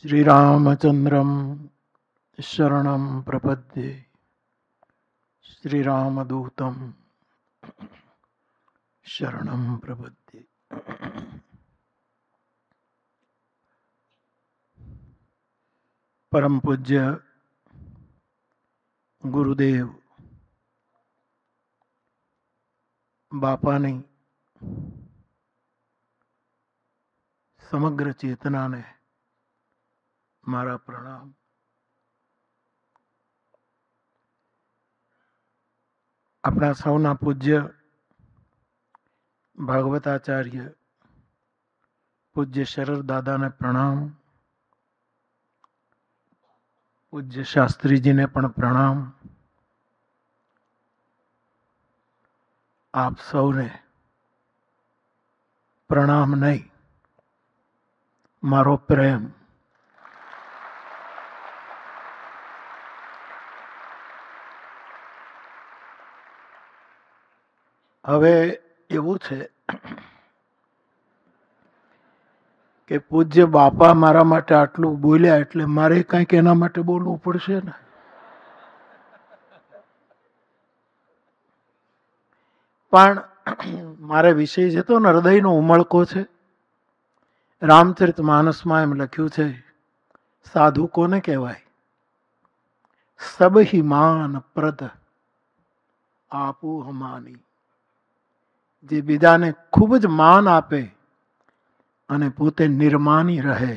શ્રીરામચંદ્રમ શરણમ પ્રપદ્યે શ્રીરામદૂતમ શરણમ પ્રપદ્યે પરમ પૂજ્ય ગુરુદેવ બાપાની સમગ્ર ચેતનાને मारा प्रणाम अपना सौना पूज्य भागवताचार्य पूज्य शरद दादा ने प्रणाम पूज्य शास्त्री जी ने प्रणाम आप सौ ने प्रणाम नहीं मारो प्रेम હવે એવું છે કે પૂજ્ય બાપા મારા માટે આટલું બોલ્યા એટલે મારે કંઈક એના માટે બોલવું પડશે ને પણ મારે વિષય છે તો હૃદયનો ઉમળકો છે રામચરિત માનસમાં એમ લખ્યું છે સાધુ કોને કહેવાય સબહિમાન પ્રદ આપુ હમાની જે બીજાને ખૂબ જ માન આપે અને પોતે નિર્માની રહે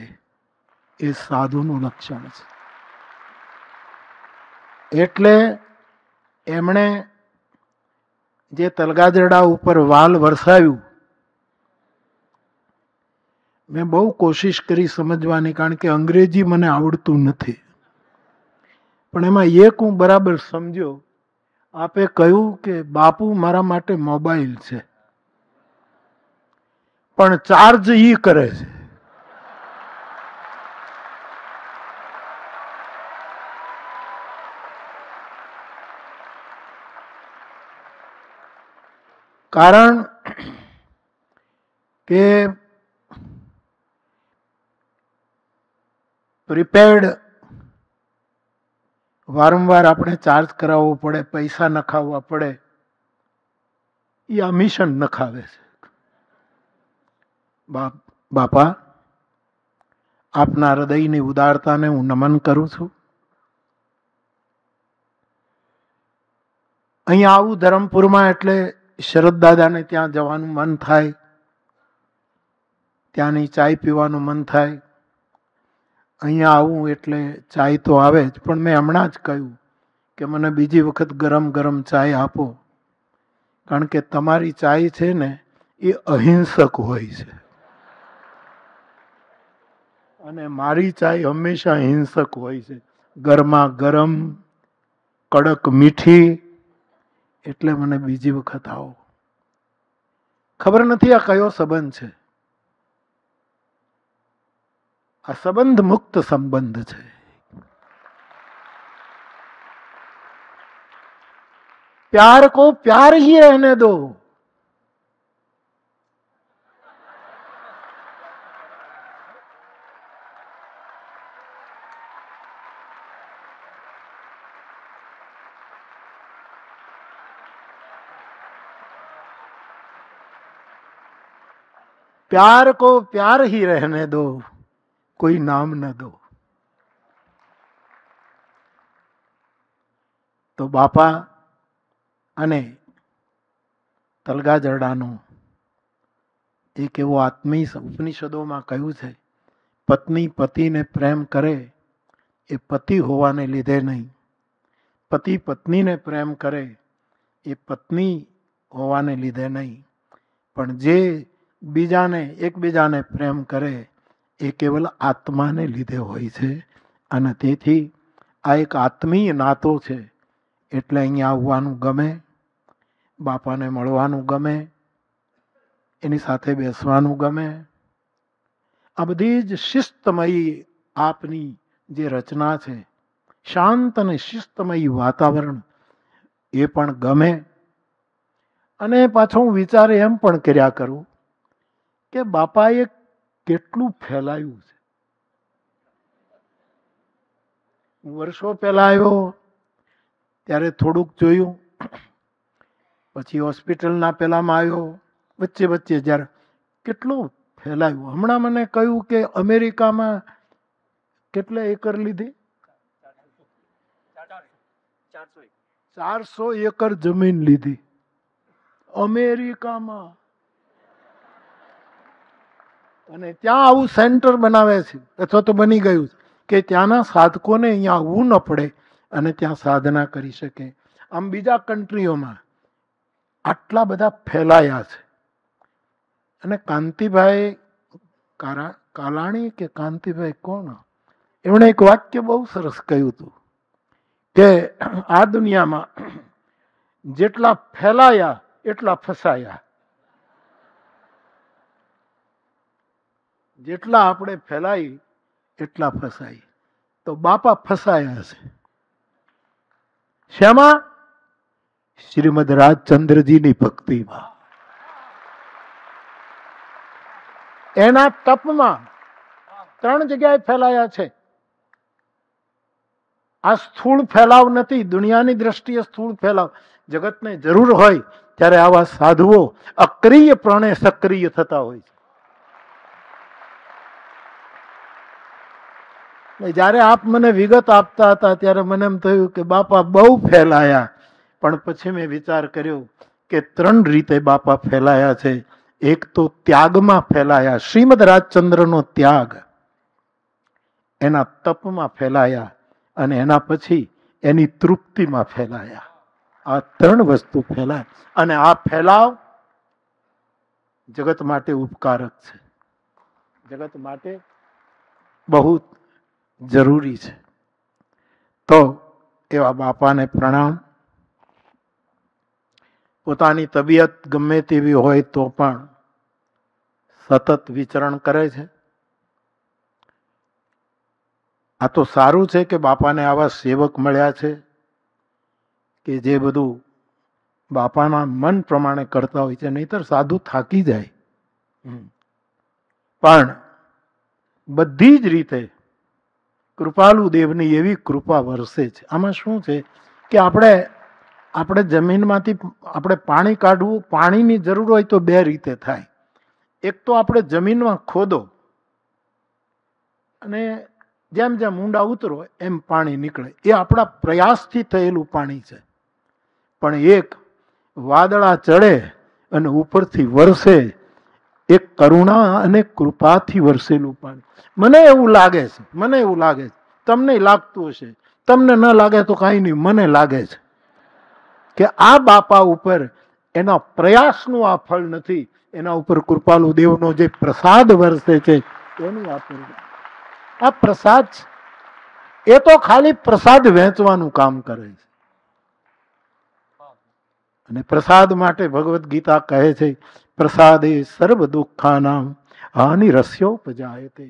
એ સાધુનું લક્ષણ છે એટલે એમણે જે તલગાજરડા ઉપર વાલ વરસાવ્યું મેં બહુ કોશિશ કરી સમજવાની કારણ કે અંગ્રેજી મને આવડતું નથી પણ એમાં એક હું બરાબર સમજ્યો આપે કહ્યું કે બાપુ મારા માટે મોબાઈલ છે પણ ચાર્જ ઈ કરે છે કારણ કે પ્રિપેર્ડ વારંવાર આપણે ચાર્જ કરાવવો પડે પૈસા નખાવવા પડે એ આ મિશન નખાવે છે બાપ બાપા આપના હૃદયની ઉદારતાને હું નમન કરું છું અહીંયા આવું ધરમપુરમાં એટલે શરદ દાદાને ત્યાં જવાનું મન થાય ત્યાંની ચાય પીવાનું મન થાય અહીંયા આવું એટલે ચાય તો આવે જ પણ મેં હમણાં જ કહ્યું કે મને બીજી વખત ગરમ ગરમ ચાય આપો કારણ કે તમારી ચાય છે ને એ અહિંસક હોય છે અને મારી ચાય હંમેશા હિંસક હોય છે ગરમા ગરમ કડક મીઠી એટલે મને બીજી વખત આવો ખબર નથી આ કયો સંબંધ છે આ સંબંધ મુક્ત સંબંધ છે પ્યાર को પ્યાર ही रहने દો प्यार को प्यार ही रहने दो कोई नाम न दो તો બાપા અને તલગાજરડાનું એક એવો આત્મીય ઉપનિષદોમાં કહ્યું છે પત્ની પતિને પ્રેમ કરે એ પતિ હોવાને લીધે નહીં પતિ પત્નીને પ્રેમ કરે એ પત્ની હોવાને લીધે નહીં પણ જે બીજાને એકબીજાને પ્રેમ કરે એ કેવલ આત્માને લીધે હોય છે અને તેથી આ એક આત્મીય નાતો છે એટલે અહીંયા આવવાનું ગમે બાપાને મળવાનું ગમે એની સાથે બેસવાનું ગમે આ બધી જ શિસ્તમયી આપની જે રચના છે શાંત અને શિસ્તમયી વાતાવરણ એ પણ ગમે અને પાછો હું વિચારે એમ પણ કર્યા કરું કે બાપાએ કેટલું ફેલાયું છે વર્ષો પહેલાં આવ્યો ત્યારે થોડુંક જોયું પછી હોસ્પિટલના પહેલાંમાં આવ્યો વચ્ચે વચ્ચે જ્યારે કેટલું ફેલાયું હમણાં મને કહ્યું કે અમેરિકામાં કેટલા એકર લીધી ચારસો એકર જમીન લીધી અમેરિકામાં અને ત્યાં આવું સેન્ટર બનાવે છે અથવા તો બની ગયું કે ત્યાંના સાધકોને અહીંયા આવવું ન પડે અને ત્યાં સાધના કરી શકે આમ બીજા કન્ટ્રીઓમાં આટલા બધા ફેલાયા છે અને કાંતિભાઈ કારા કાલાણી કે કાંતિભાઈ કોણ એમણે એક વાક્ય બહુ સરસ કહ્યું હતું કે આ દુનિયામાં જેટલા ફેલાયા એટલા ફસાયા જેટલા આપણે ફેલાઈ એટલા ફસાય તો બાપા ફસાયા હશે શેમાં શ્રીમદ રાજચંદ્રજીની ભક્તિમાં એના તપમાં ત્રણ જગ્યાએ ફેલાયા છે આ સ્થૂળ ફેલાવ નથી દુનિયાની દ્રષ્ટિએ સ્થૂળ ફેલાવ જગતને જરૂર હોય ત્યારે આવા સાધુઓ અક્રિય પ્રણે સક્રિય થતા હોય છે જ્યારે આપ મને વિગત આપતા હતા ત્યારે મને એમ થયું કે બાપા બહુ ફેલાયા પણ પછી મેં વિચાર કર્યો કે ત્રણ રીતે બાપા ફેલાયા છે એક તો ત્યાગમાં ફેલાયા શ્રીમદ રાજચંદ્રનો ત્યાગ એના તપમાં ફેલાયા અને એના પછી એની તૃપ્તિમાં ફેલાયા આ ત્રણ વસ્તુ ફેલાય અને આ ફેલાવ જગત માટે ઉપકારક છે જગત માટે બહુ જરૂરી છે તો એવા બાપાને પ્રણામ પોતાની તબિયત ગમે તેવી હોય તો પણ સતત વિચરણ કરે છે આ તો સારું છે કે બાપાને આવા સેવક મળ્યા છે કે જે બધું બાપાના મન પ્રમાણે કરતા હોય છે નહીતર સાધુ થાકી જાય પણ બધી જ રીતે કૃપાલુ દેવની એવી કૃપા વરસે છે આમાં શું છે કે આપણે આપણે જમીનમાંથી આપણે પાણી કાઢવું પાણીની જરૂર હોય તો બે રીતે થાય એક તો આપણે જમીનમાં ખોદો અને જેમ જેમ ઊંડા ઉતરો એમ પાણી નીકળે એ આપણા પ્રયાસથી થયેલું પાણી છે પણ એક વાદળા ચડે અને ઉપરથી વરસે એ કરુણા અને કૃપાથી વરસેલું પાણી મને એવું લાગે છે મને એવું લાગે છે તમને લાગતું હશે તમને ન લાગે તો કાંઈ નહીં મને લાગે છે કે આ બાપા ઉપર એના પ્રયાસનું આ ફળ નથી એના ઉપર કૃપાલુ દેવનો જે પ્રસાદ વરસે છે એનું આ પ્રસાદ એ તો ખાલી પ્રસાદ વહેંચવાનું કામ કરે છે અને પ્રસાદ માટે ભગવદ્ ગીતા કહે છે પ્રસાદે સર્વ દુઃખાનામ હાનિ રસ્યોપજાય તે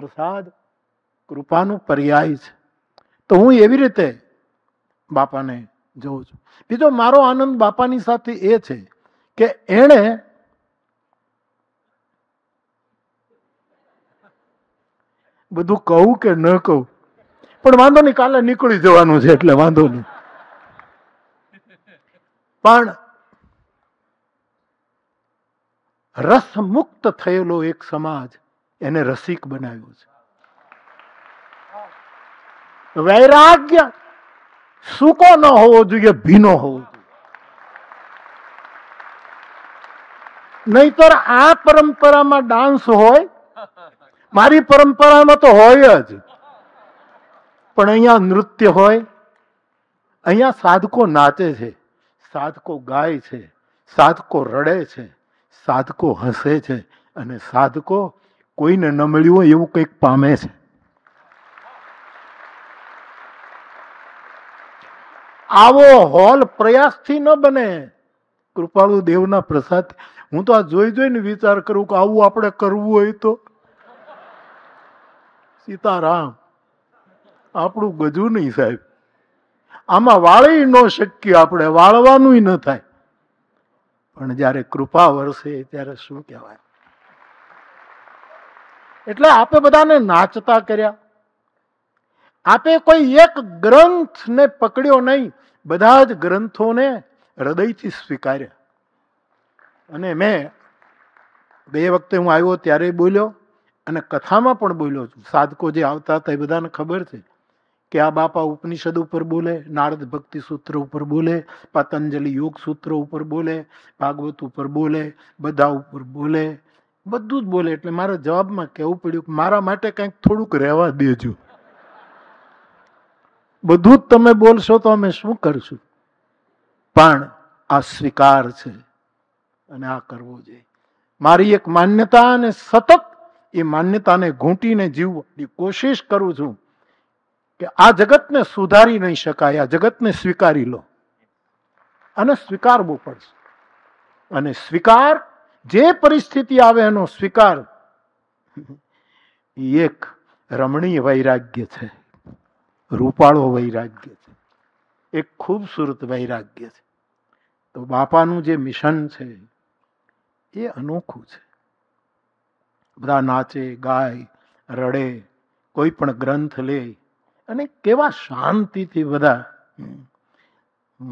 પ્રસાદ કૃપાનું પર્યાય છે તો હું એવી રીતે બાપાને જોઉં છું બીજો મારો આનંદ બાપાની સાથે એ છે કે એણે બધું કહું કે ન કહું પણ વાંધો નહીં કાલે નીકળી જવાનું છે એટલે વાંધો નહીં પણ રસ મુક્ત થયેલો એક સમાજ એને રસિક બનાવ્યો છે વૈરાગ્ય સુકો ન હોવો જોઈએ ભીનો હોવો જોઈએ આ પરંપરામાં ડાન્સ હોય મારી પરંપરામાં તો હોય જ પણ અહીંયા નૃત્ય હોય અહીંયા સાધકો નાચે છે સાધકો ગાય છે સાધકો રડે છે સાધકો હસે છે અને સાધકો કોઈને ન મળ્યું હોય એવું કંઈક પામે છે આવો હોલ પ્રયાસથી ન બને કૃપાળુ દેવના પ્રસાદ હું તો આ જોઈ જોઈને વિચાર કરું કે આવું આપણે કરવું હોય તો સીતારામ આપણું ગજુ નહીં સાહેબ આમાં વાળી ન શક્ય આપણે વાળવાનું ન થાય પણ જ્યારે કૃપા વરસે ત્યારે શું કહેવાય એટલે આપે બધાને નાચતા કર્યા આપે કોઈ એક ગ્રંથને પકડ્યો નહીં બધા જ ગ્રંથોને હૃદયથી સ્વીકાર્યા અને મેં બે વખતે હું આવ્યો ત્યારે બોલ્યો અને કથામાં પણ બોલ્યો છું સાધકો જે આવતા હતા એ બધાને ખબર છે કે આ બાપા ઉપનિષદ ઉપર બોલે નારદ ભક્તિ સૂત્ર ઉપર બોલે પતંજલિ યોગ સૂત્ર ઉપર બોલે ભાગવત ઉપર બોલે બધા ઉપર બોલે બધું જ બોલે એટલે મારા જવાબમાં કહેવું પડ્યું કે મારા માટે કંઈક થોડુંક રહેવા દેજો બધું જ તમે બોલશો તો અમે શું કરશું પણ આ સ્વીકાર છે અને આ કરવો જોઈએ મારી એક માન્યતા અને સતત એ માન્યતાને ઘૂંટીને જીવવાની કોશિશ કરું છું કે આ જગતને સુધારી નહીં શકાય આ જગતને સ્વીકારી લો અને સ્વીકારવું પડશે અને સ્વીકાર જે પરિસ્થિતિ આવે એનો સ્વીકાર એક રમણીય વૈરાગ્ય છે રૂપાળો વૈરાગ્ય છે એક ખૂબસૂરત વૈરાગ્ય છે તો બાપાનું જે મિશન છે એ અનોખું છે બધા નાચે ગાય રડે કોઈ પણ ગ્રંથ લે અને કેવા શાંતિથી બધા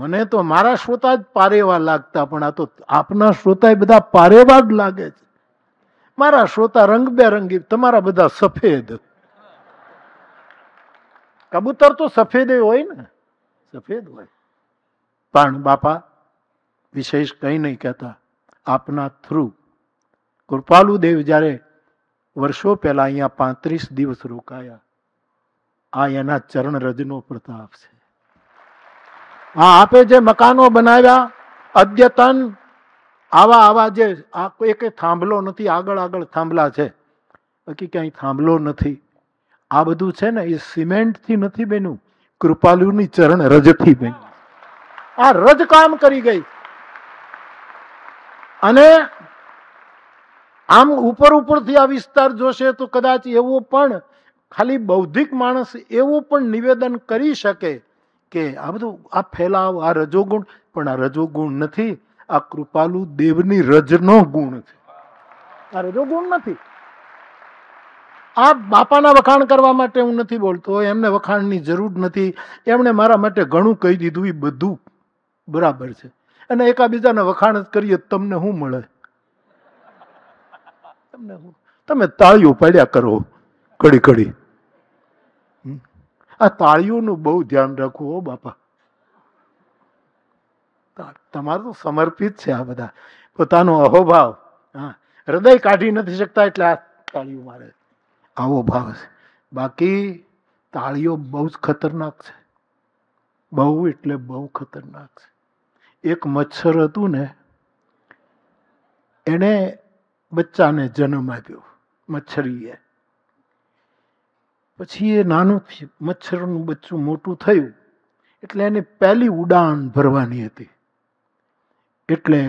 મને તો મારા શ્રોતા જ પારેવા લાગતા પણ આ તો આપના શ્રોતા બધા પારેવા જ લાગે છે મારા શ્રોતા રંગબેરંગી તમારા બધા સફેદ કબૂતર તો સફેદ હોય ને સફેદ હોય પણ બાપા વિશેષ કંઈ નહીં કહેતા આપના થ્રુ કૃપાલુદેવ જ્યારે વર્ષો પહેલાં અહીંયા પાંત્રીસ દિવસ રોકાયા આ એના ચરણ રજનો પ્રતાપ છે આ આપે જે મકાનો બનાવ્યા અદ્યતન આવા આવા જે આ એક થાંભલો નથી આગળ આગળ થાંભલા છે બાકી ક્યાંય થાંભલો નથી આ બધું છે ને એ સિમેન્ટથી નથી બન્યું કૃપાલુની ચરણ રજથી બન્યું આ રજ કામ કરી ગઈ અને આમ ઉપર ઉપરથી આ વિસ્તાર જોશે તો કદાચ એવો પણ ખાલી બૌદ્ધિક માણસ એવું પણ નિવેદન કરી શકે કે આ બધું આ ફેલાવ આ રજોગુણ પણ આ રજોગુણ નથી આ કૃપાલુ દેવની રજનો ગુણ છે આ રજોગુણ નથી આ બાપાના વખાણ કરવા માટે હું નથી બોલતો એમને વખાણની જરૂર નથી એમણે મારા માટે ઘણું કહી દીધું એ બધું બરાબર છે અને એકાબીજાને વખાણ જ કરીએ તમને શું મળે તમને તમે તાળીઓ પાડ્યા કરો કડી કડી આ તાળીઓનું બહુ ધ્યાન રાખવું હો બાપા તમારું તો સમર્પિત છે આ બધા પોતાનો અહોભાવ હા હૃદય કાઢી નથી શકતા એટલે આ તાળીઓ મારે આવો ભાવ છે બાકી તાળીઓ બહુ જ ખતરનાક છે બહુ એટલે બહુ ખતરનાક છે એક મચ્છર હતું ને એણે બચ્ચાને જન્મ આપ્યો મચ્છરીએ પછી એ નાનું મચ્છરનું બચ્ચું મોટું થયું એટલે એને પહેલી ઉડાન ભરવાની હતી એટલે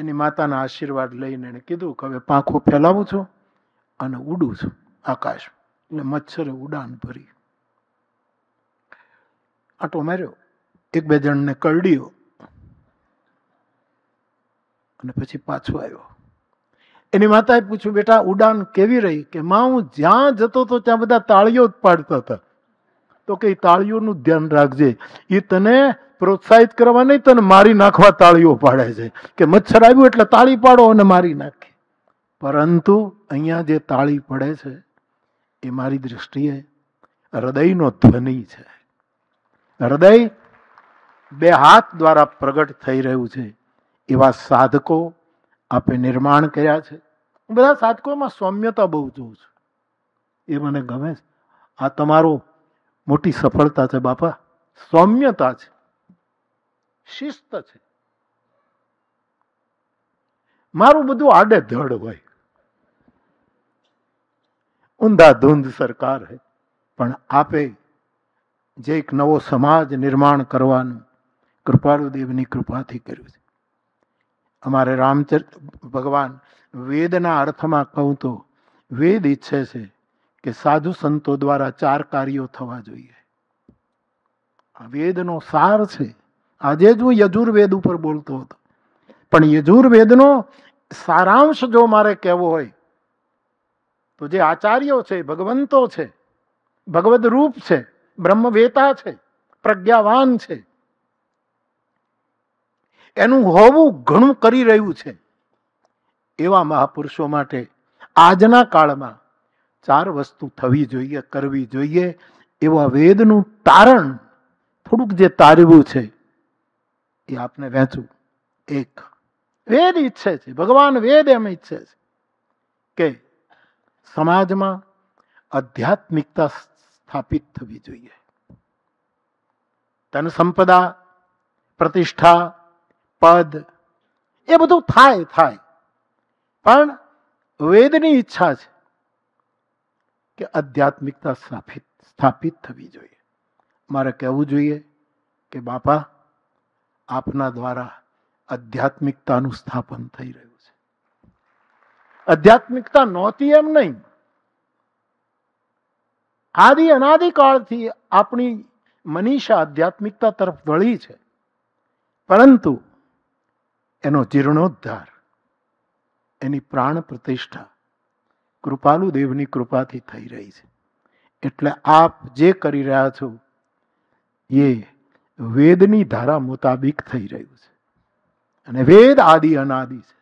એની માતાના આશીર્વાદ લઈને એણે કીધું કે હવે પાંખો ફેલાવું છું અને ઉડું છું આકાશ એટલે મચ્છરે ઉડાન ભરી આટો માર્યો એક બે જણને કરડ્યો અને પછી પાછો આવ્યો એની માતાએ પૂછ્યું બેટા ઉડાન કેવી રહી કે માં હું જ્યાં જતો તો ત્યાં બધા તાળીઓ જ પાડતા હતા તો કે તાળીઓનું ધ્યાન રાખજે એ તને પ્રોત્સાહિત કરવા નહીં તને મારી નાખવા તાળીઓ પાડે છે કે મચ્છર આવ્યું એટલે તાળી પાડો અને મારી નાખે પરંતુ અહીંયા જે તાળી પડે છે એ મારી દૃષ્ટિએ હૃદયનો ધ્વનિ છે હૃદય બે હાથ દ્વારા પ્રગટ થઈ રહ્યું છે એવા સાધકો આપે નિર્માણ કર્યા છે હું બધા સાધકોમાં સૌમ્યતા બહુ જોઉં છું એ મને ગમે છે આ તમારો મોટી સફળતા છે બાપા સૌમ્યતા છે શિસ્ત છે મારું બધું આડેધડ હોય ઊંધા ધૂંધ સરકાર હે પણ આપે જે એક નવો સમાજ નિર્માણ કરવાનું કૃપાળુદેવની કૃપાથી કર્યું છે અમારે રામચર ભગવાન વેદના અર્થમાં કહું તો વેદ ઈચ્છે છે કે સાધુ સંતો દ્વારા ચાર કાર્યો થવા જોઈએ આ વેદનો સાર છે આજે જ હું યજુર્વેદ ઉપર બોલતો હતો પણ યજુર્વેદનો સારાંશ જો મારે કહેવો હોય તો જે આચાર્યો છે ભગવંતો છે ભગવદ રૂપ છે બ્રહ્મવેતા છે પ્રજ્ઞાવાન છે એનું હોવું ઘણું કરી રહ્યું છે એવા મહાપુરુષો માટે આજના કાળમાં ચાર વસ્તુ થવી જોઈએ કરવી જોઈએ એવા વેદનું તારણ થોડુંક જે તારવ્યું છે એ આપને વહેંચું એક વેદ ઈચ્છે છે ભગવાન વેદ એમ ઈચ્છે છે કે સમાજમાં આધ્યાત્મિકતા સ્થાપિત થવી જોઈએ ધન સંપદા પ્રતિષ્ઠા પદ એ બધું થાય થાય પણ વેદની ઈચ્છા છે કે આધ્યાત્મિકતા સ્થાપિત સ્થાપિત થવી જોઈએ મારે કહેવું જોઈએ કે બાપા આપના દ્વારા આધ્યાત્મિકતાનું સ્થાપન થઈ રહ્યું છે આધ્યાત્મિકતા નહોતી એમ નહીં આદિ અનાદિકાળથી આપણી મનીષા આધ્યાત્મિકતા તરફ વળી છે પરંતુ એનો જીર્ણોદ્ધાર એની પ્રાણ પ્રતિષ્ઠા કૃપાલુ દેવની કૃપાથી થઈ રહી છે એટલે આપ જે કરી રહ્યા છો એ વેદની ધારા મુતાબિક થઈ રહ્યું છે અને વેદ આદિ અનાદિ છે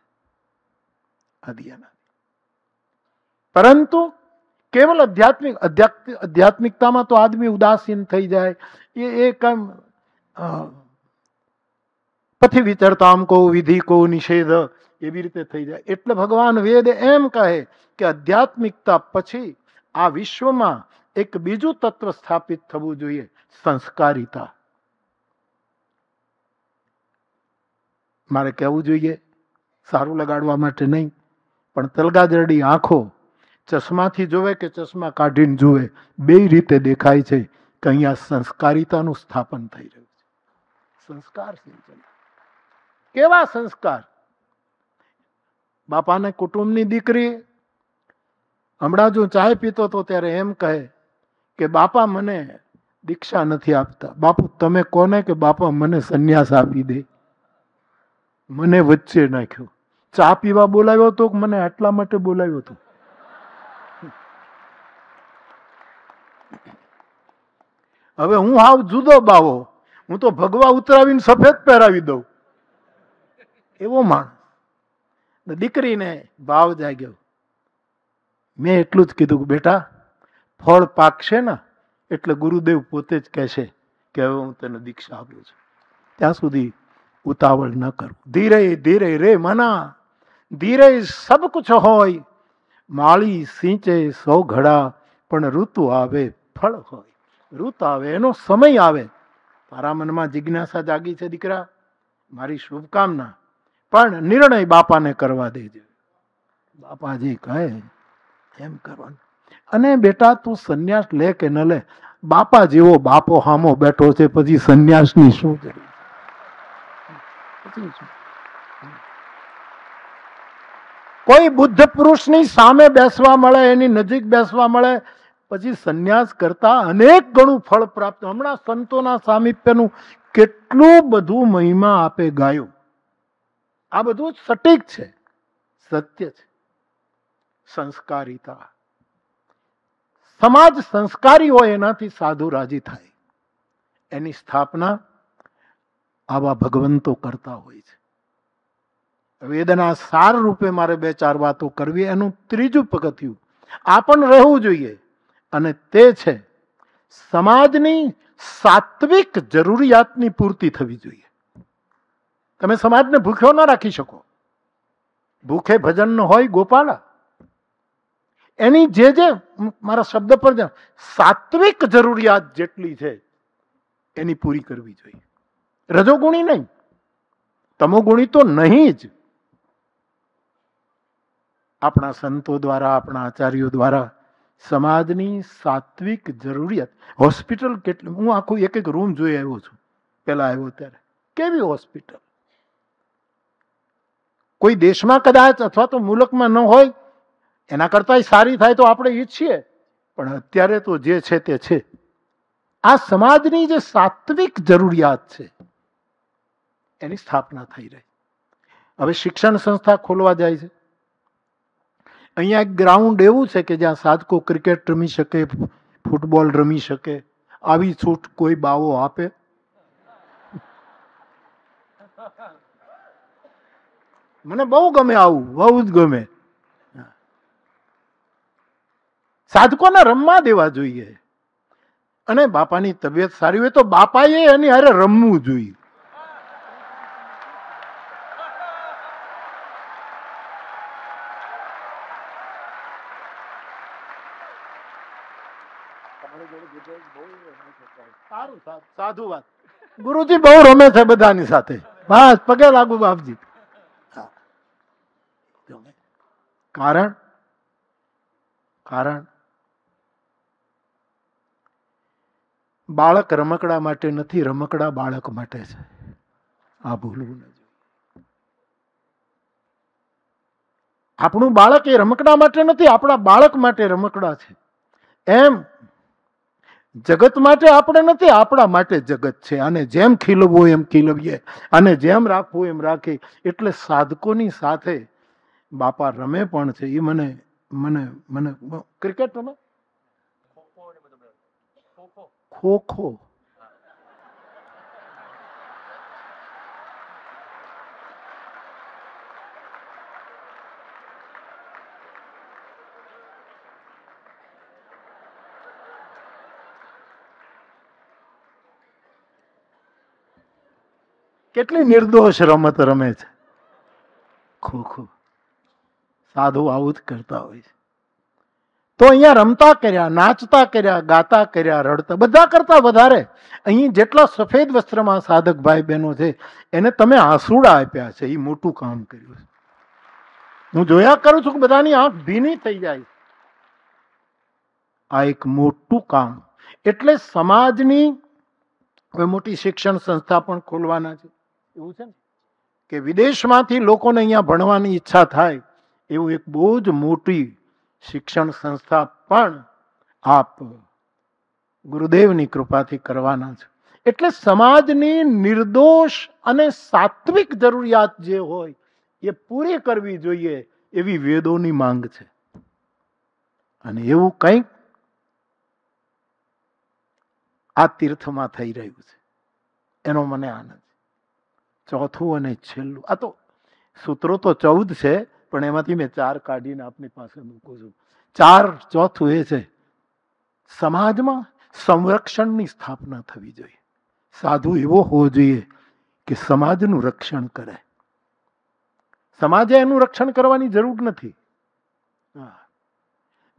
આદિ અનાદિ પરંતુ કેવલ આધ્યાત્મિક આધ્યાત્મિકતામાં તો આદમી ઉદાસીન થઈ જાય એ એ કમ પછી વિચરતામ કો વિધિ કો નિષેધ એવી રીતે થઈ જાય એટલે ભગવાન વેદ એમ કહે કે આધ્યાત્મિકતા પછી આ વિશ્વમાં એક બીજું તત્વ સ્થાપિત થવું જોઈએ સંસ્કારિતા મારે કહેવું જોઈએ સારું લગાડવા માટે નહીં પણ તલગાજરડી આંખો ચશ્માથી જોવે કે ચશ્મા કાઢીને જુએ બે રીતે દેખાય છે કે અહીંયા સંસ્કારિતાનું સ્થાપન થઈ રહ્યું છે સંસ્કાર સિંચન કેવા સંસ્કાર બાપાને કુટુંબની દીકરી હમણાં જો ચાય પીતો હતો ત્યારે એમ કહે કે બાપા મને દીક્ષા નથી આપતા બાપુ તમે કોને કે બાપા મને સંન્યાસ આપી દે મને વચ્ચે નાખ્યો ચા પીવા બોલાવ્યો હતો કે મને આટલા માટે બોલાવ્યો હતો હવે હું આવ જુદો બાવો હું તો ભગવા ઉતરાવીને સફેદ પહેરાવી દઉં એવો માણસ દીકરીને ભાવ જાગ્યો મેં એટલું જ કીધું કે બેટા ફળ પાકશે ને એટલે ગુરુદેવ પોતે જ કહેશે કે હવે હું તને દીક્ષા આપું છું ત્યાં સુધી ઉતાવળ ન કરું ધીરે ધીરે રે મના ધીરે સબ કુછ હોય માળી સિંચે સૌ ઘડા પણ ઋતુ આવે ફળ હોય ઋતુ આવે એનો સમય આવે તારા મનમાં જિજ્ઞાસા જાગી છે દીકરા મારી શુભકામના પણ નિર્ણય બાપાને કરવા દેજે બાપાજી કહે એમ કરવાનું અને બેટા તું સંન્યાસ લે કે ન લે બાપા જેવો બાપો હામો બેઠો છે પછી સંન્યાસની શું જરૂર કોઈ બુદ્ધ પુરુષની સામે બેસવા મળે એની નજીક બેસવા મળે પછી સંન્યાસ કરતા અનેક ગણું ફળ પ્રાપ્ત હમણાં સંતોના સામીપ્યનું કેટલું બધું મહિમા આપે ગાયું આ બધું સટીક છે સત્ય છે સંસ્કારિતા સમાજ સંસ્કારી હોય એનાથી સાધુ રાજી થાય એની સ્થાપના આવા ભગવંતો કરતા હોય છે વેદના સાર રૂપે મારે બે ચાર વાતો કરવી એનું ત્રીજું પગથિયું આ પણ રહેવું જોઈએ અને તે છે સમાજની સાત્વિક જરૂરિયાતની પૂર્તિ થવી જોઈએ તમે સમાજને ભૂખ્યો ન રાખી શકો ભૂખે ભજન હોય ગોપાલા એની જે જે મારા શબ્દ પર સાત્વિક જરૂરિયાત જેટલી છે એની પૂરી કરવી જોઈએ રજોગુણી નહીં તમોગુણી તો નહીં જ આપણા સંતો દ્વારા આપણા આચાર્યો દ્વારા સમાજની સાત્વિક જરૂરિયાત હોસ્પિટલ કેટલી હું આખું એક એક રૂમ જોઈ આવ્યો છું પહેલાં આવ્યો ત્યારે કેવી હોસ્પિટલ કોઈ દેશમાં કદાચ અથવા તો મુલકમાં ન હોય એના કરતાં સારી થાય તો આપણે ઈચ્છીએ પણ અત્યારે તો જે છે તે છે આ સમાજની જે સાત્વિક જરૂરિયાત છે એની સ્થાપના થઈ રહી હવે શિક્ષણ સંસ્થા ખોલવા જાય છે અહીંયા એક ગ્રાઉન્ડ એવું છે કે જ્યાં સાધકો ક્રિકેટ રમી શકે ફૂટબોલ રમી શકે આવી છૂટ કોઈ બાવો આપે મને બહુ ગમે આવું બહુ જ ગમે સાધકોને રમવા દેવા જોઈએ અને બાપાની તબિયત સારી હોય તો બાપાએ એની હારે રમવું જોઈએ સાધુ વાત ગુરુજી બહુ રમે છે બધાની સાથે બસ પગે લાગુ બાપજી કારણ કારણ બાળક રમકડા માટે નથી રમકડા બાળક માટે છે આ ભૂલવું નથી આપણું બાળક એ રમકડા માટે નથી આપણા બાળક માટે રમકડા છે એમ જગત માટે આપણે નથી આપણા માટે જગત છે અને જેમ ખીલવવું એમ ખીલવીએ અને જેમ રાખવું એમ રાખીએ એટલે સાધકોની સાથે બાપા રમે પણ છે એ મને મને મને ક્રિકેટ રમે ખો ખો કેટલી નિર્દોષ રમત રમે છે ખો ખો સાધુ આવું જ કરતા હોય છે તો અહીંયા રમતા કર્યા નાચતા કર્યા ગાતા કર્યા રડતા બધા કરતા વધારે અહીં જેટલા સફેદ વસ્ત્રમાં સાધક ભાઈ બહેનો છે એને તમે આંસુડા આપ્યા છે એ મોટું કામ કર્યું છે હું જોયા કરું છું કે બધાની આંખ ભીની થઈ જાય આ એક મોટું કામ એટલે સમાજની કોઈ મોટી શિક્ષણ સંસ્થા પણ ખોલવાના છે એવું છે ને કે વિદેશમાંથી લોકોને અહીંયા ભણવાની ઈચ્છા થાય એવું એક બહુ જ મોટી શિક્ષણ સંસ્થા પણ આપ ગુરુદેવની કૃપાથી કરવાના છે એટલે સમાજની નિર્દોષ અને સાત્વિક જરૂરિયાત જે હોય એ પૂરી કરવી જોઈએ એવી વેદોની માંગ છે અને એવું કંઈક આ તીર્થમાં થઈ રહ્યું છે એનો મને આનંદ ચોથું અને છેલ્લું આ તો સૂત્રો તો ચૌદ છે પણ એમાંથી મેં ચાર કાઢીને આપની પાસે મૂકું છું ચાર ચોથું એ છે સમાજમાં સંરક્ષણની સ્થાપના થવી જોઈએ સાધુ એવો હોવો જોઈએ કે સમાજનું રક્ષણ કરે સમાજે એનું રક્ષણ કરવાની જરૂર નથી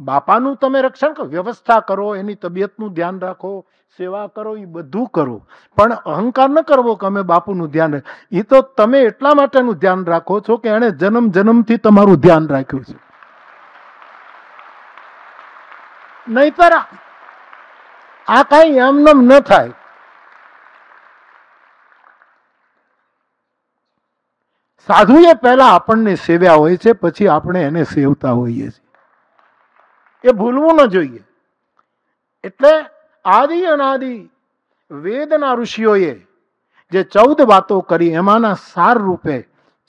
બાપાનું તમે રક્ષણ કરો વ્યવસ્થા કરો એની તબિયતનું ધ્યાન રાખો સેવા કરો એ બધું કરો પણ અહંકાર ન કરવો કે અમે બાપુનું ધ્યાન એ તો તમે એટલા માટેનું ધ્યાન રાખો છો કે એણે જન્મ જન્મથી તમારું ધ્યાન રાખ્યું છે નહીતર આ કાંઈ એમનેમ ન થાય સાધુએ પહેલા આપણને સેવ્યા હોય છે પછી આપણે એને સેવતા હોઈએ છીએ એ ભૂલવું ન જોઈએ એટલે આદિ અનાદિ વેદના ઋષિઓએ જે ચૌદ વાતો કરી એમાંના સાર રૂપે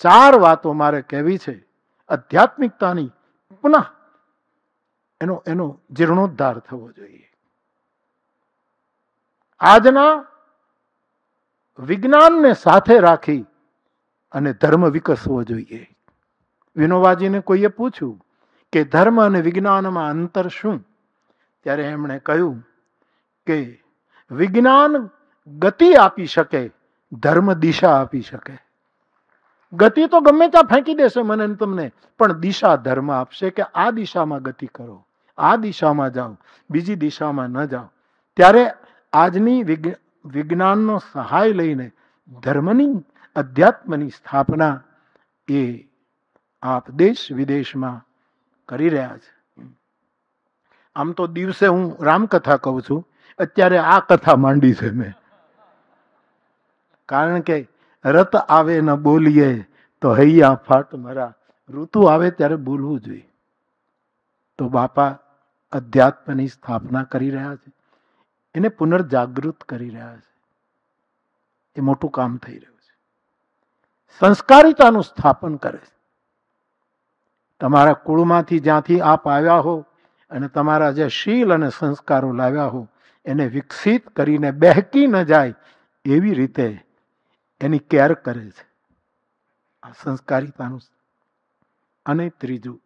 ચાર વાતો મારે કહેવી છે આધ્યાત્મિકતાની પુનઃ એનો એનો જીર્ણોદ્ધાર થવો જોઈએ આજના વિજ્ઞાનને સાથે રાખી અને ધર્મ વિકસવો જોઈએ વિનોબાજીને કોઈએ પૂછ્યું કે ધર્મ અને વિજ્ઞાનમાં અંતર શું ત્યારે એમણે કહ્યું કે વિજ્ઞાન ગતિ આપી શકે ધર્મ દિશા આપી શકે ગતિ તો ગમે ત્યાં ફેંકી દેશે મને તમને પણ દિશા ધર્મ આપશે કે આ દિશામાં ગતિ કરો આ દિશામાં જાઓ બીજી દિશામાં ન જાઓ ત્યારે આજની વિજ્ઞાનનો સહાય લઈને ધર્મની અધ્યાત્મની સ્થાપના એ આપ દેશ વિદેશમાં કરી રહ્યા છે આમ તો દિવસે હું રામકથા કહું છું અત્યારે આ કથા માંડી છે મેં કારણ કે રત આવે ન બોલીએ તો હૈયા ફાટ મરા ઋતુ આવે ત્યારે બોલવું જોઈએ તો બાપા અધ્યાત્મની સ્થાપના કરી રહ્યા છે એને પુનર્જાગૃત કરી રહ્યા છે એ મોટું કામ થઈ રહ્યું છે સંસ્કારિતાનું સ્થાપન કરે છે તમારા કુળમાંથી જ્યાંથી આપ આવ્યા હો અને તમારા જે શીલ અને સંસ્કારો લાવ્યા હો એને વિકસિત કરીને બહેકી ન જાય એવી રીતે એની કેર કરે છે આ સંસ્કારિતાનું અને ત્રીજું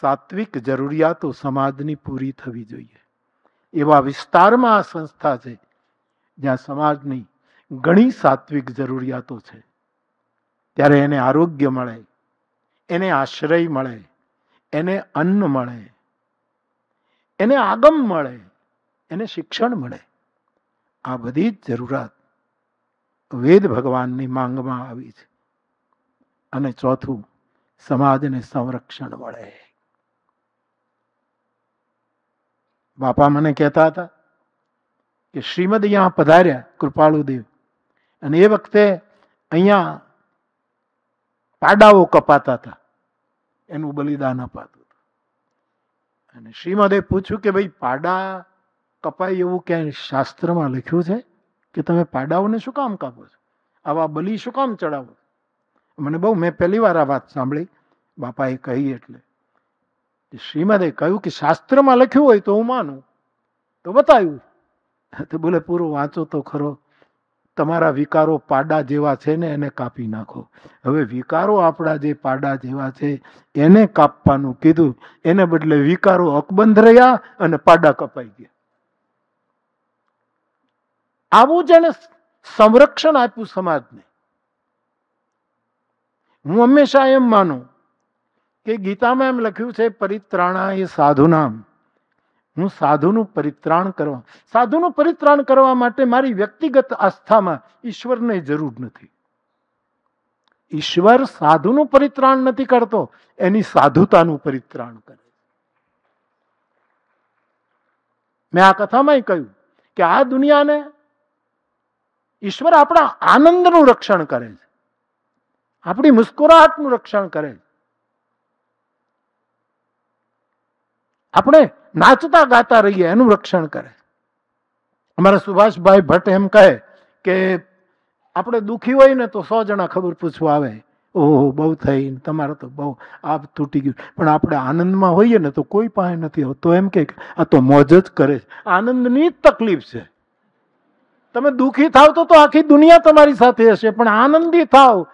સાત્વિક જરૂરિયાતો સમાજની પૂરી થવી જોઈએ એવા વિસ્તારમાં આ સંસ્થા છે જ્યાં સમાજની ઘણી સાત્વિક જરૂરિયાતો છે ત્યારે એને આરોગ્ય મળે એને આશ્રય મળે એને અન્ન મળે એને આગમ મળે એને શિક્ષણ મળે આ બધી જ જરૂરિયાત વેદ ભગવાનની માંગમાં આવી છે અને ચોથું સમાજને સંરક્ષણ મળે બાપા મને કહેતા હતા કે શ્રીમદ અહીંયા પધાર્યા કૃપાળુદેવ અને એ વખતે અહીંયા પાડાઓ કપાતા હતા એનું બલિદાન અપાતું હતું અને શ્રીમદે પૂછ્યું કે ભાઈ પાડા કપાય એવું ક્યાંય શાસ્ત્રમાં લખ્યું છે કે તમે પાડાઓને શું કામ કાપો છો આવા બલિ શું કામ ચડાવો મને બહુ મેં પહેલી વાર આ વાત સાંભળી બાપાએ કહી એટલે શ્રીમદે કહ્યું કે શાસ્ત્રમાં લખ્યું હોય તો હું માનું તો બતાવ્યું તો બોલે પૂરું વાંચો તો ખરો તમારા વિકારો પાડા જેવા છે ને એને કાપી નાખો હવે વિકારો આપણા જે પાડા જેવા છે એને કાપવાનું કીધું એને બદલે વિકારો અકબંધ રહ્યા અને પાડા કપાઈ ગયા આવું જેને સંરક્ષણ આપ્યું સમાજને હું હંમેશા એમ માનું કે ગીતામાં એમ લખ્યું છે પરિત્રાણા એ સાધુ નામ હું સાધુનું પરિત્રાણ કરવા સાધુનું પરિત્રાણ કરવા માટે મારી વ્યક્તિગત આસ્થામાં ઈશ્વરને જરૂર નથી ઈશ્વર સાધુનું પરિત્રાણ નથી કરતો એની સાધુતાનું પરિત્રાણ કરે મેં આ કથામાં કહ્યું કે આ દુનિયાને ઈશ્વર આપણા આનંદનું રક્ષણ કરે છે આપણી મુસ્કુરાહટનું રક્ષણ કરે છે આપણે નાચતા ગાતા રહીએ એનું રક્ષણ કરે અમારા સુભાષભાઈ ભટ્ટ એમ કહે કે આપણે દુઃખી હોય ને તો સો જણા ખબર પૂછવા આવે ઓહો બહુ થઈ તમારે તો બહુ આપ તૂટી ગયું પણ આપણે આનંદમાં હોઈએ ને તો કોઈ પાસે નથી હોતો એમ કે આ તો મોજ જ કરે છે આનંદની જ તકલીફ છે તમે દુઃખી થાવ તો તો આખી દુનિયા તમારી સાથે હશે પણ આનંદી થાવ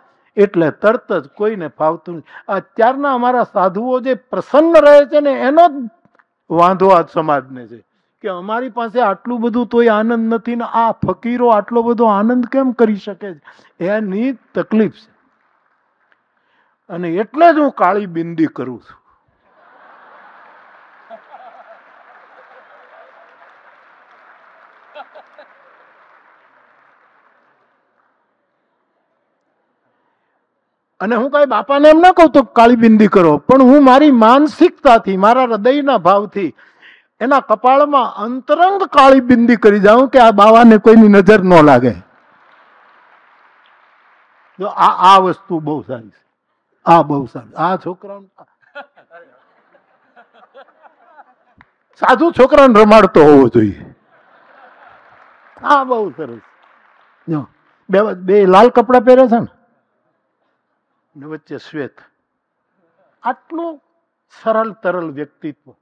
એટલે તરત જ કોઈને ફાવતું નથી અત્યારના અમારા સાધુઓ જે પ્રસન્ન રહે છે ને એનો જ વાંધો આ સમાજને છે કે અમારી પાસે આટલું બધું તોય આનંદ નથી ને આ ફકીરો આટલો બધો આનંદ કેમ કરી શકે છે એની તકલીફ છે અને એટલે જ હું કાળી બિંદી કરું છું અને હું કાંઈ બાપાને એમ ન કહું તો કાળીબિંદી કરો પણ હું મારી માનસિકતાથી મારા હૃદયના ભાવથી એના કપાળમાં અંતરંગ કાળીબિંદી કરી જાઉં કે આ બાવાને કોઈની નજર ન લાગે જો આ આ વસ્તુ બહુ સારી છે આ બહુ સારી આ છોકરાઓ સાધુ છોકરાને રમાડતો હોવો જોઈએ આ બહુ સરસ બે બે લાલ કપડાં પહેરે છે ને ને વચ્ચે શ્વેત આટલું સરળ તરલ વ્યક્તિત્વ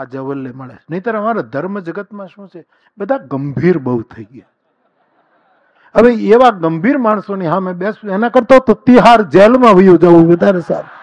આ જવલ્લે મળે નહીતર અમારા ધર્મ જગતમાં શું છે બધા ગંભીર બહુ થઈ ગયા હવે એવા ગંભીર માણસોની સામે બેસવું એના કરતો તો તિહાર જેલમાં વયું જવું વધારે સારું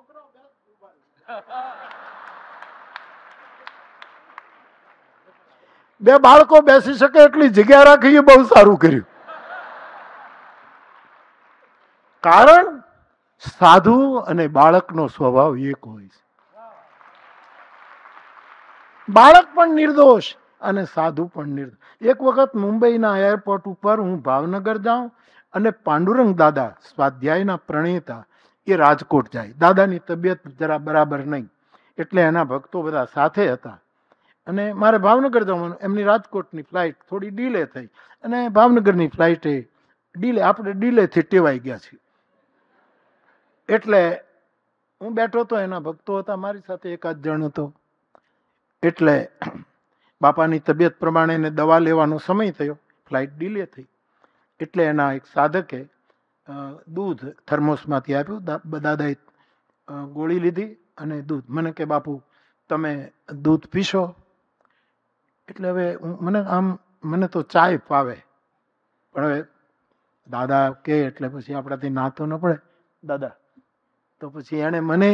છોકરો ગલત બે બાળકો બેસી શકે એટલી જગ્યા રાખી એ બહુ સારું કર્યું કારણ સાધુ અને બાળકનો સ્વભાવ એક હોય છે બાળક પણ નિર્દોષ અને સાધુ પણ નિર્દોષ એક વખત મુંબઈના એરપોર્ટ ઉપર હું ભાવનગર જાઉં અને પાંડુરંગ દાદા સ્વાધ્યાયના પ્રણેતા એ રાજકોટ જાય દાદાની તબિયત જરા બરાબર નહીં એટલે એના ભક્તો બધા સાથે હતા અને મારે ભાવનગર જવાનું એમની રાજકોટની ફ્લાઇટ થોડી ડીલે થઈ અને ભાવનગરની ફ્લાઇટે ડીલે આપણે ડીલેથી ટેવાઈ ગયા છીએ એટલે હું બેઠો હતો એના ભક્તો હતા મારી સાથે એકાદ જણ હતો એટલે બાપાની તબિયત પ્રમાણે એને દવા લેવાનો સમય થયો ફ્લાઇટ ડીલે થઈ એટલે એના એક સાધકે દૂધ થર્મોસમાંથી આપ્યું દાદાએ ગોળી લીધી અને દૂધ મને કે બાપુ તમે દૂધ પીશો એટલે હવે મને આમ મને તો ચાય પાવે પણ હવે દાદા કે એટલે પછી આપણાથી નાતો ન પડે દાદા તો પછી એણે મને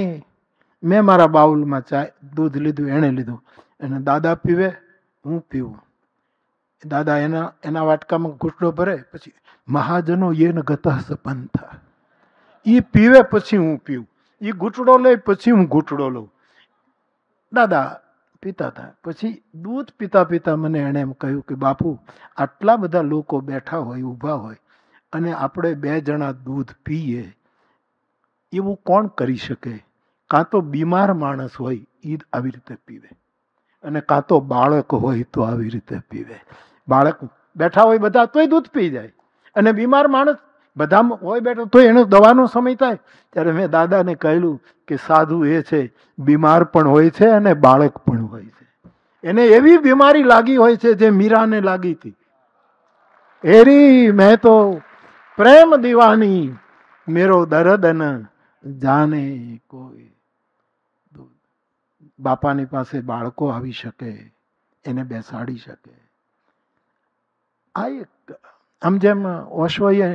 મેં મારા બાઉલમાં ચાય દૂધ લીધું એણે લીધું અને દાદા પીવે હું પીવું દાદા એના એના વાટકામાં ઘૂંટડો ભરે પછી મહાજનો યન ગતઃ સપંથા એ પીવે પછી હું પીવું એ ઘૂંટડો લઈ પછી હું ઘૂંટડો લઉં દાદા પીતા હતા પછી દૂધ પીતા પીતા મને એણે એમ કહ્યું કે બાપુ આટલા બધા લોકો બેઠા હોય ઊભા હોય અને આપણે બે જણા દૂધ પીએ એવું કોણ કરી શકે કાં તો બીમાર માણસ હોય ઈદ આવી રીતે પીવે અને કાં તો બાળક હોય તો આવી રીતે પીવે બાળક બેઠા હોય બધા તોય દૂધ પી જાય અને બીમાર માણસ બધા હોય બેઠો તો એનો દવાનો સમય થાય ત્યારે મેં દાદાને કહેલું કે સાધુ એ છે બીમાર પણ હોય છે અને બાળક પણ હોય છે એને એવી બીમારી લાગી હોય છે જે મીરાને લાગી હતી એરી મેં તો પ્રેમ દીવાની મેરો દર્દ જાને કોઈ બાપાની પાસે બાળકો આવી શકે એને બેસાડી શકે આ એક આમ જેમ ઓશોએ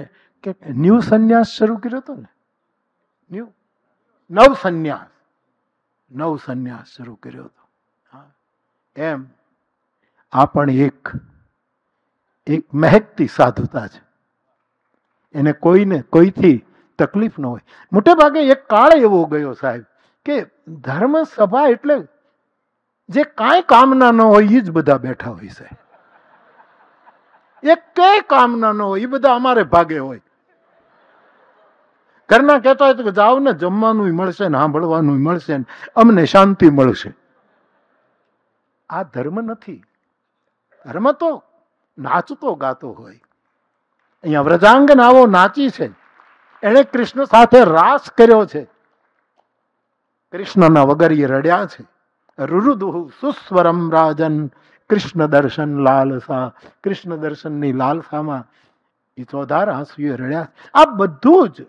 કે ન્યૂ સંન્યાસ શરૂ કર્યો હતો ને ન્યૂ નવ સંન્યાસ નવ સંન્યાસ શરૂ કર્યો હતો એમ આ પણ એક એક મહેકતી સાધુતા છે એને કોઈને કોઈથી તકલીફ ન હોય મોટે ભાગે એક કાળ એવો ગયો સાહેબ કે ધર્મ સભા એટલે જે કાંઈ કામના ન હોય એ જ બધા બેઠા હોય છે એ કઈ કામના ન હોય એ બધા અમારે ભાગે હોય ઘરના કહેતા હોય કે જાઓ ને જમવાનું મળશે ને સાંભળવાનું મળશે ને અમને શાંતિ મળશે આ ધર્મ નથી ધર્મ તો નાચતો ગાતો હોય અહીંયા વ્રજાંગન આવો નાચી છે એણે કૃષ્ણ સાથે રાસ કર્યો છે કૃષ્ણના વગર એ રડ્યા છે રુરુદુહુ સુસ્વરમ રાજન કૃષ્ણ દર્શન લાલસા કૃષ્ણ દર્શનની લાલસામાં એ ચોધાર આંસુએ રડ્યા આ બધું જ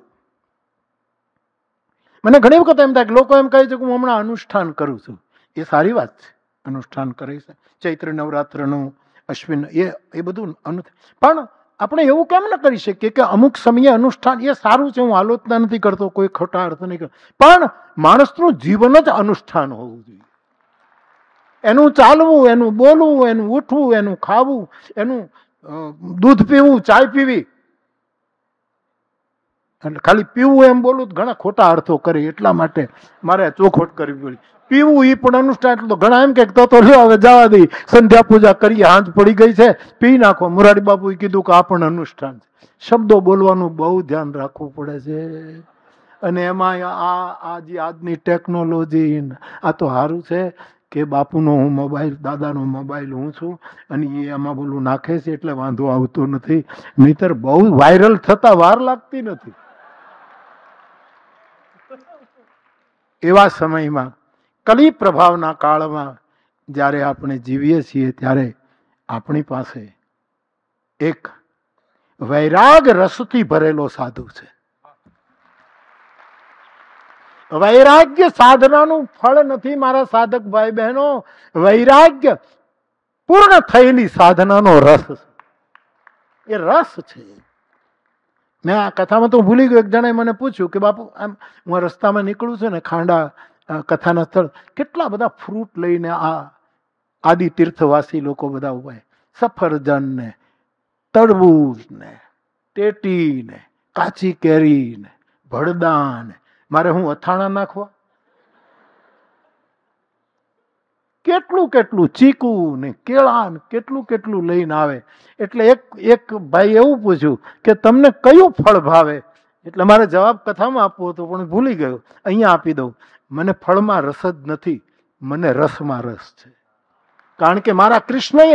મને ઘણી વખત એમ થાય કે લોકો એમ કહે છે કે હું હમણાં અનુષ્ઠાન કરું છું એ સારી વાત છે અનુષ્ઠાન કરે છે ચૈત્ર નવરાત્રનું અશ્વિન એ એ બધું અનુ પણ આપણે એવું કેમ ન કરી શકીએ કે અમુક સમયે અનુષ્ઠાન એ સારું છે હું આલોચના નથી કરતો કોઈ ખોટા અર્થ નહીં કરતો પણ માણસનું જીવન જ અનુષ્ઠાન હોવું જોઈએ એનું ચાલવું એનું બોલવું એનું ઉઠવું એનું ખાવું એનું દૂધ પીવું ચાય પીવી એટલે ખાલી પીવું એમ બોલું તો ઘણા ખોટા અર્થો કરી એટલા માટે મારે ચોખવટ કરવી પડી પીવું એ પણ અનુષ્ઠાન એટલે ઘણા એમ કે તો લ્યો હવે જવા દઈ સંધ્યા પૂજા કરીએ હાંજ પડી ગઈ છે પી નાખો મુરારી બાપુએ કીધું કે આ પણ અનુષ્ઠાન છે શબ્દો બોલવાનું બહુ ધ્યાન રાખવું પડે છે અને એમાં આ આ જે આજની ટેકનોલોજી આ તો સારું છે કે બાપુનો હું મોબાઈલ દાદાનો મોબાઈલ હું છું અને એ એમાં બોલું નાખે છે એટલે વાંધો આવતો નથી નહીતર બહુ વાયરલ થતાં વાર લાગતી નથી એવા સમયમાં કલી પ્રભાવના કાળમાં જ્યારે આપણે જીવીએ છીએ ત્યારે આપણી પાસે એક વૈરાગ રસથી ભરેલો સાધુ છે વૈરાગ્ય સાધનાનું ફળ નથી મારા સાધક ભાઈ બહેનો વૈરાગ્ય પૂર્ણ થયેલી સાધનાનો રસ એ રસ છે મેં આ કથામાં તો ભૂલી ગયો એક જણાએ મને પૂછ્યું કે બાપુ આમ હું રસ્તામાં નીકળું છું ને ખાંડા કથાના સ્થળ કેટલા બધા ફ્રૂટ લઈને આ આદિ તીર્થવાસી લોકો બધા ઉભા સફરજનને ને તડબૂજ કાચી કેરીને ને મારે હું અથાણા નાખવા કેટલું કેટલું ચીકુ ને કેળા ને કેટલું કેટલું લઈને આવે એટલે એક એક ભાઈ એવું પૂછ્યું કે તમને કયું ફળ ભાવે એટલે મારે જવાબ કથામાં આપવો હતો પણ ભૂલી ગયો અહીંયા આપી દઉં મને ફળમાં રસ જ નથી મને રસમાં રસ છે કારણ કે મારા કૃષ્ણએ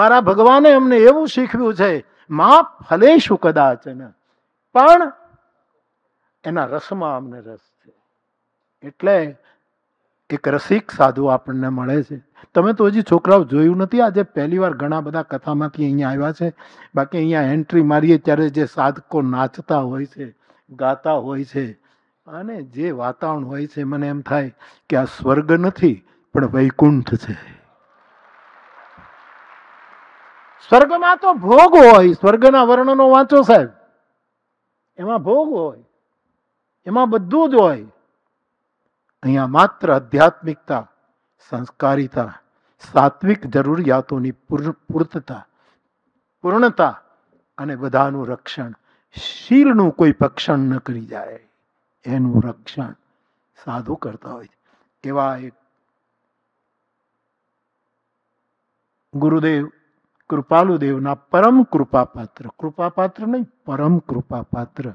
મારા ભગવાને અમને એવું શીખવ્યું છે માં ફલેશું કદાચ પણ એના રસમાં અમને રસ છે એટલે એક રસિક સાધુ આપણને મળે છે તમે તો હજી છોકરાઓ જોયું નથી આજે પહેલી વાર ઘણા બધા કથામાંથી અહીંયા આવ્યા છે બાકી અહીંયા એન્ટ્રી મારીએ ત્યારે જે સાધકો નાચતા હોય છે ગાતા હોય છે અને જે વાતાવરણ હોય છે મને એમ થાય કે આ સ્વર્ગ નથી પણ વૈકુંઠ છે સ્વર્ગમાં તો ભોગ હોય સ્વર્ગના વર્ણનો વાંચો સાહેબ એમાં ભોગ હોય એમાં બધું જ હોય અહીંયા માત્ર આધ્યાત્મિકતા સંસ્કારિતા સાત્વિક જરૂરિયાતોની પૂર્તતા પૂર્ણતા અને બધાનું રક્ષણ શીલનું કોઈ ભક્ષણ ન કરી જાય એનું રક્ષણ સાધુ કરતા હોય છે એવા એક ગુરુદેવ કૃપાલુદેવના પરમ કૃપાપાત્ર કૃપાપાત્ર નહીં પરમ કૃપાપાત્ર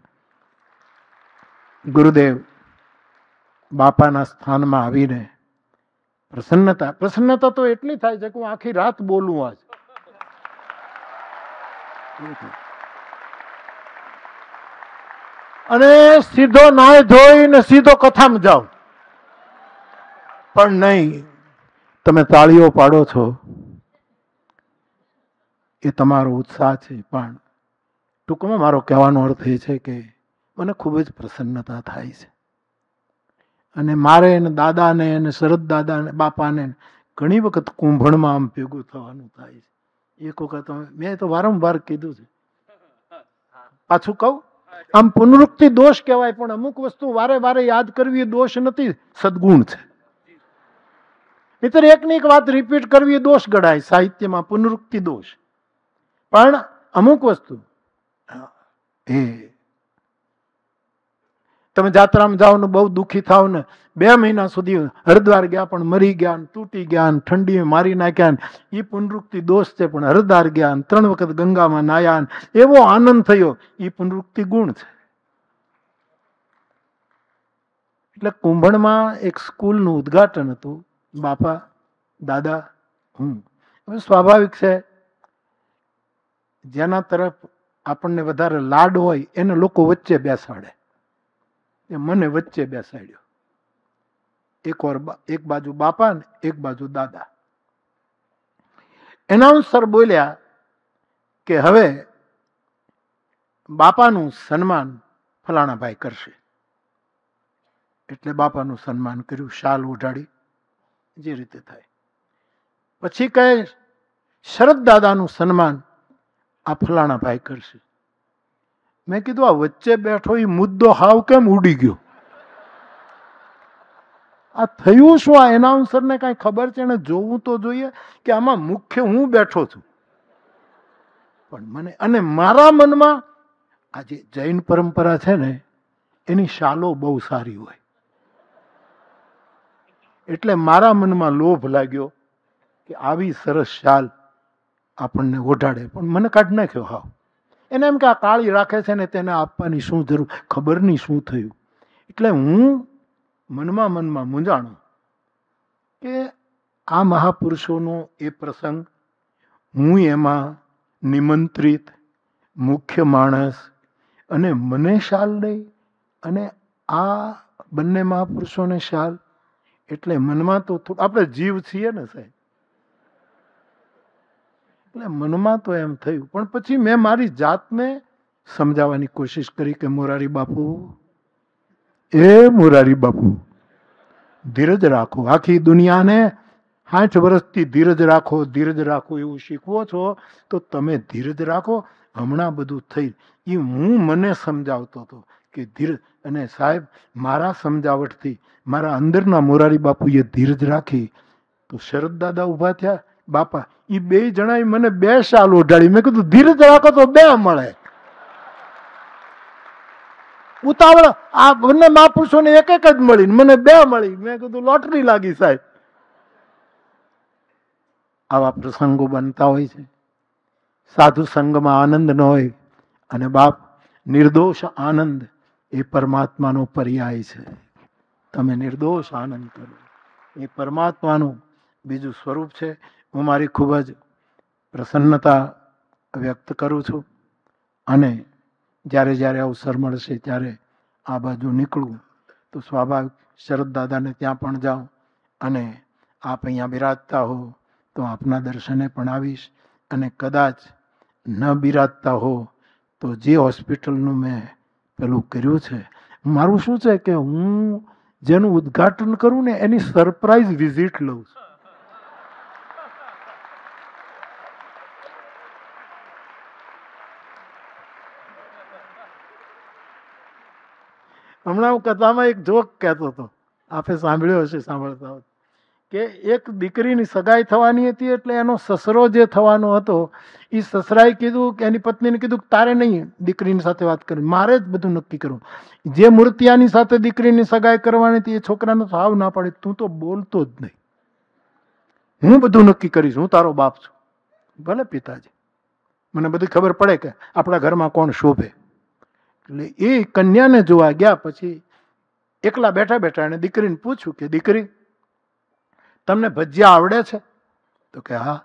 ગુરુદેવ બાપાના સ્થાનમાં આવીને પ્રસન્નતા પ્રસન્નતા તો એટલી થાય છે કે હું આખી રાત બોલું આજ અને સીધો નાય ધોઈને સીધો કથામાં જાઓ પણ નહીં તમે તાળીઓ પાડો છો એ તમારો ઉત્સાહ છે પણ ટૂંકમાં મારો કહેવાનો અર્થ એ છે કે મને ખૂબ જ પ્રસન્નતા થાય છે અને મારે એને દાદાને અને શરદ દાદાને બાપાને ઘણી વખત કુંભણમાં આમ ભેગું થવાનું થાય છે એક વખત મેં તો વારંવાર કીધું છે પાછું કહું આમ પુનરુક્તિ દોષ કહેવાય પણ અમુક વસ્તુ વારે વારે યાદ કરવી એ દોષ નથી સદગુણ છે નહીતર એકની એક વાત રિપીટ કરવી એ દોષ ગણાય સાહિત્યમાં પુનરુક્તિ દોષ પણ અમુક વસ્તુ એ તમે જાત્રામાં જાઓ ને બહુ દુઃખી થાવ ને બે મહિના સુધી હરદ્વાર ગયા પણ મરી ગયા ને તૂટી ગયા ને ઠંડી મારી નાખ્યા ને એ પુનરુક્તિ દોષ છે પણ હરદ્વાર ગયા ને ત્રણ વખત ગંગામાં નાયા ને એવો આનંદ થયો એ પુનરુક્તિ ગુણ છે એટલે કુંભણમાં એક સ્કૂલનું ઉદઘાટન હતું બાપા દાદા હું હવે સ્વાભાવિક છે જેના તરફ આપણને વધારે લાડ હોય એને લોકો વચ્ચે બેસાડે એ મને વચ્ચે બેસાડ્યો એક ઓર એક બાજુ બાપા ને એક બાજુ દાદા એનાઉન્સર બોલ્યા કે હવે બાપાનું સન્માન ફલાણાભાઈ કરશે એટલે બાપાનું સન્માન કર્યું શાલ ઓઢાડી જે રીતે થાય પછી કહે શરદ દાદાનું સન્માન આ ફલાણાભાઈ કરશે મેં કીધું આ વચ્ચે બેઠો એ મુદ્દો હાવ કેમ ઉડી ગયો આ થયું શું આ એનાઉન્સરને કાંઈ ખબર છે એને જોવું તો જોઈએ કે આમાં મુખ્ય હું બેઠો છું પણ મને અને મારા મનમાં આ જે જૈન પરંપરા છે ને એની શાલો બહુ સારી હોય એટલે મારા મનમાં લોભ લાગ્યો કે આવી સરસ શાલ આપણને ઓઢાડે પણ મને કાઢ નાખ્યો હાવ એને એમ કે આ કાળી રાખે છે ને તેને આપવાની શું જરૂર ખબર નહીં શું થયું એટલે હું મનમાં મનમાં મૂંઝાણું કે આ મહાપુરુષોનો એ પ્રસંગ હું એમાં નિમંત્રિત મુખ્ય માણસ અને મને શાલ લઈ અને આ બંને મહાપુરુષોને શાલ એટલે મનમાં તો થોડું આપણે જીવ છીએ ને સાહેબ એટલે મનમાં તો એમ થયું પણ પછી મેં મારી જાતને સમજાવવાની કોશિશ કરી કે મોરારી બાપુ એ મોરારી બાપુ ધીરજ રાખો આખી દુનિયાને સાઠ વર્ષથી ધીરજ રાખો ધીરજ રાખો એવું શીખવો છો તો તમે ધીરજ રાખો હમણાં બધું થઈ એ હું મને સમજાવતો હતો કે ધીર અને સાહેબ મારા સમજાવટથી મારા અંદરના મોરારી બાપુએ ધીરજ રાખી તો શરદ દાદા ઊભા થયા બાપા એ બે જણાએ મને બે શાલ ઓઢાડી મેં કીધું ધીરજ રાખો તો બે મળે ઉતાવળ આ બંને મહાપુરુષોને એક એક જ મળી મને બે મળી મેં કીધું લોટરી લાગી સાહેબ આવા પ્રસંગો બનતા હોય છે સાધુ સંઘમાં આનંદ ન હોય અને બાપ નિર્દોષ આનંદ એ પરમાત્માનો પર્યાય છે તમે નિર્દોષ આનંદ કરો એ પરમાત્માનું બીજું સ્વરૂપ છે હું મારી ખૂબ જ પ્રસન્નતા વ્યક્ત કરું છું અને જ્યારે જ્યારે અવસર મળશે ત્યારે આ બાજુ નીકળું તો સ્વાભાવિક શરદ દાદાને ત્યાં પણ જાઉં અને આપ અહીંયા બિરાજતા હો તો આપના દર્શને પણ આવીશ અને કદાચ ન બિરાજતા હો તો જે હોસ્પિટલનું મેં પેલું કર્યું છે મારું શું છે કે હું જેનું ઉદ્ઘાટન કરું ને એની સરપ્રાઇઝ વિઝિટ લઉં છું હમણાં હું કથામાં એક જોક કહેતો હતો આપે સાંભળ્યો હશે સાંભળતા હોત કે એક દીકરીની સગાઈ થવાની હતી એટલે એનો સસરો જે થવાનો હતો એ સસરાએ કીધું કે એની પત્નીને કીધું કે તારે નહીં દીકરીની સાથે વાત કરી મારે જ બધું નક્કી કરવું જે મૂર્તિયાની સાથે દીકરીની સગાઈ કરવાની હતી એ છોકરાનો સાવ ના પાડે તું તો બોલતો જ નહીં હું બધું નક્કી કરીશ હું તારો બાપ છું ભલે પિતાજી મને બધી ખબર પડે કે આપણા ઘરમાં કોણ શોભે એટલે એ કન્યાને જોવા ગયા પછી એકલા બેઠા બેઠા એને દીકરીને પૂછ્યું કે દીકરી તમને ભજીયા આવડે છે તો કે હા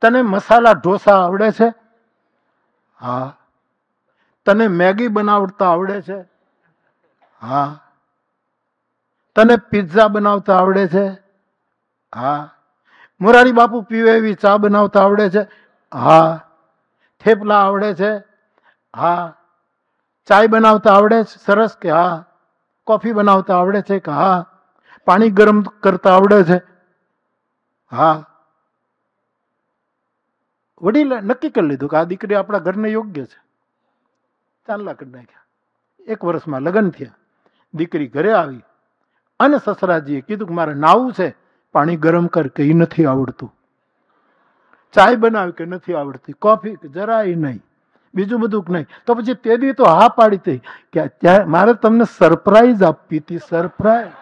તને મસાલા ઢોસા આવડે છે હા તને મેગી બનાવતા આવડે છે હા તને પિઝા બનાવતા આવડે છે હા મોરારી બાપુ પીવે એવી ચા બનાવતા આવડે છે હા થેપલા આવડે છે હા ચાય બનાવતા આવડે છે સરસ કે હા કોફી બનાવતા આવડે છે કે હા પાણી ગરમ કરતા આવડે છે હા વડીલે નક્કી કરી લીધું કે આ દીકરી આપણા ઘરને યોગ્ય છે ચાંદલા કરી નાખ્યા એક વર્ષમાં લગ્ન થયા દીકરી ઘરે આવી અને સસરાજીએ કીધું કે મારે નાવું છે પાણી ગરમ કર કે એ નથી આવડતું ચાય બનાવી કે નથી આવડતી કોફી કે જરાય નહીં બીજું બધું કે નહીં તો પછી તેની તો હા પાડી હતી કે મારે તમને સરપ્રાઈઝ આપી હતી સરપ્રાઈઝ